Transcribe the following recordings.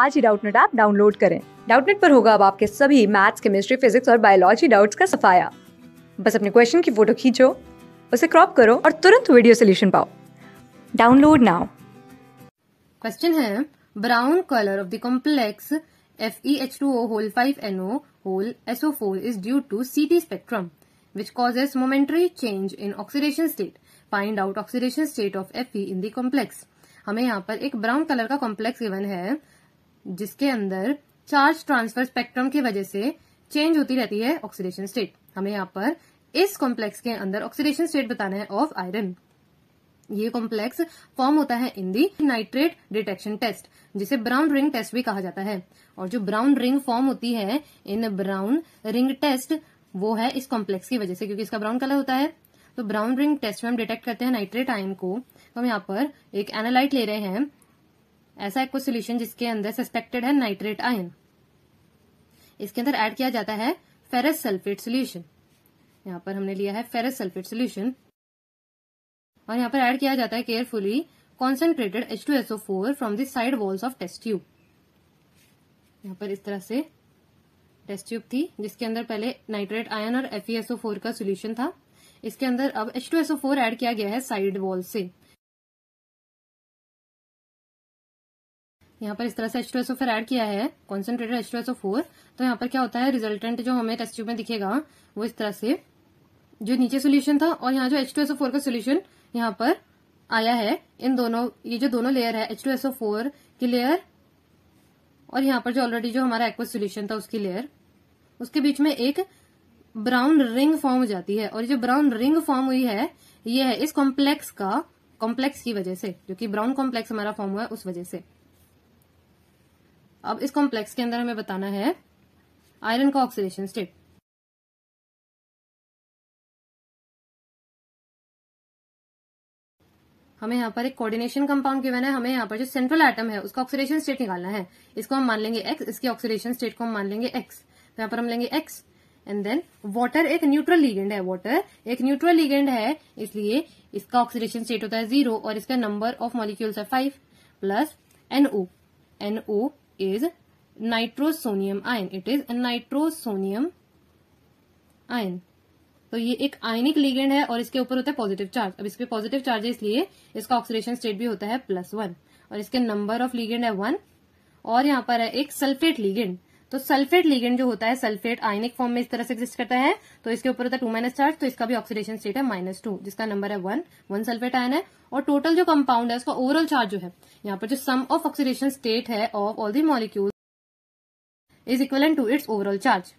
आज ही Doubtnut app download करें डाउटनेट पर होगा अब आपके सभी मैथ्स केमिस्ट्री फिजिक्स और बायोलॉजी डाउट्स का सफाया बस अपने क्वेश्चन की फोटो खींचो उसे क्रॉप करो और तुरंत वीडियो सोल्यूशन पाओ डाउनलोड नाउ क्वेश्चन है brown colour of the complex F E H two O whole five N O whole SO four is due to C T spectrum which causes momentary change in oxidation state find out oxidation state of F E in the complex हमें यहाँ पर एक brown colour का complex given है जिसके अंदर charge transfer spectrum की वजह से चेंज होती रहती है ऑक्सीडेशन स्टेट हमें यहाँ पर इस कॉम्प्लेक्स के अंदर ऑक्सीडेशन स्टेट बताना है ऑफ आयरन ये कॉम्प्लेक्स फॉर्म होता है in the nitrate detection test जिसे ब्राउन रिंग टेस्ट भी कहा जाता है और जो ब्राउन रिंग फॉर्म होती है इन ब्राउन रिंग टेस्ट वो है इस कॉम्प्लेक्स की वजह से क्योंकि इसका ब्राउन कलर होता है तो ब्राउन रिंग टेस्ट में हम डिटेक्ट करते हैं नाइट्रेट आयन को तो हम यहाँ पर एक एनालाइट ले रहे हैं ऐसा एक सोल्यूशन जिसके अंदर सस्पेक्टेड है नाइट्रेट आयन इसके अंदर ऐड किया जाता है फेरस सल्फेट सोल्यूशन यहाँ पर हमने लिया है फेरस सल्फेट सोल्यूशन और यहाँ पर ऐड किया जाता है carefully concentrated H two SO four from the side walls of test tube यहाँ पर इस तरह से टेस्ट ट्यूब थी जिसके अंदर पहले नाइट्रेट आयन और एफ का सोल्यूशन था इसके अंदर अब H two SO four add किया गया है साइड वॉल से यहाँ पर इस तरह से एच टू फिर फोर एड किया है concentrated H two S O four तो यहाँ पर क्या होता है रिजल्टेंट जो हमें टेस्ट ट्यूब में दिखेगा वो इस तरह से जो नीचे सोल्यूशन था और यहाँ जो एच टू फोर का सोल्यूशन यहाँ पर आया है इन दोनों ये जो दोनों लेयर है एच टू एसओ फोर की लेयर और यहाँ पर जो ऑलरेडी जो हमारा एक्वे सोल्यूशन था उसकी लेयर उसके बीच में एक ब्राउन रिंग फॉर्म हो जाती है और जो ब्राउन रिंग फॉर्म हुई है ये है इस कॉम्प्लेक्स का कॉम्प्लेक्स की वजह से जो कि ब्राउन कॉम्प्लेक्स हमारा फॉर्म हुआ है उस वजह से अब इस कॉम्प्लेक्स के अंदर हमें बताना है आयरन का ऑक्सीडेशन स्टेट हमें यहाँ पर एक कोऑर्डिनेशन कंपाउंड गिवन है हमें यहाँ पर जो सेंट्रल एटम है उसका ऑक्सीडेशन स्टेट निकालना है इसको हम मान लेंगे एक्स इसके ऑक्सीडेशन स्टेट को हम मान लेंगे एक्स तो यहाँ पर हम लेंगे एक्स एंड देन वाटर एक न्यूट्रल लीगेंड है वाटर एक न्यूट्रल लीगेंड है इसलिए इसका ऑक्सीडेशन स्टेट होता है जीरो और इसका नंबर ऑफ मॉलिक्यूल्स है five plus NO NO is nitrosonium ion it is nitrosonium ion तो ये एक आयनिक लिगेंड है और इसके ऊपर होता है पॉजिटिव चार्ज अब इसके पॉजिटिव चार्ज है इसलिए इसका ऑक्सीडेशन स्टेट भी होता है प्लस वन और इसके नंबर ऑफ लिगेंड है वन और यहां पर है एक सल्फेट लिगेंड तो सल्फेट लिगेंड जो होता है सल्फेट आयनिक फॉर्म में इस तरह से एग्जिस्ट करता है तो इसके ऊपर होता है टू माइनस चार्ज तो इसका भी ऑक्सीडेशन स्टेट है माइनस टू जिसका नंबर है वन वन सल्फेट आयन है और टोटल जो कंपाउंड है उसका ओवरऑल चार्ज जो है यहाँ पर जो सम ऑफ ऑक्सीडेशन स्टेट है of all the molecule is equal to its overall charge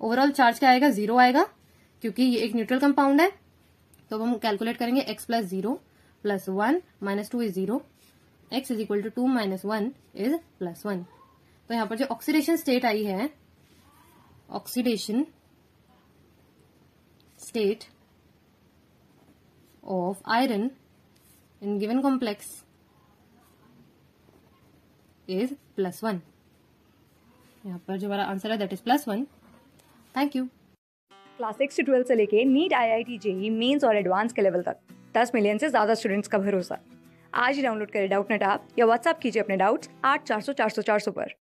overall charge क्या आएगा जीरो आएगा क्योंकि ये एक न्यूट्रल कंपाउंड है तो हम कैलकुलेट करेंगे x plus zero plus one minus two is zero x is equal to two minus one is plus one तो यहां पर जो ऑक्सीडेशन स्टेट आई है oxidation state of iron in given complex is plus one यहाँ पर जो हमारा आंसर है that is plus one thank you class six से ट्वेल्थ से लेके NEET IIT JEE mains और एडवांस के लेवल तक दस मिलियन से ज़्यादा स्टूडेंट्स का भरोसा आज ही डाउनलोड करें डाउट नेट आप या व्हाट्सअप कीजिए अपने डाउट्स आठ चार सौ चार सौ चार सौ पर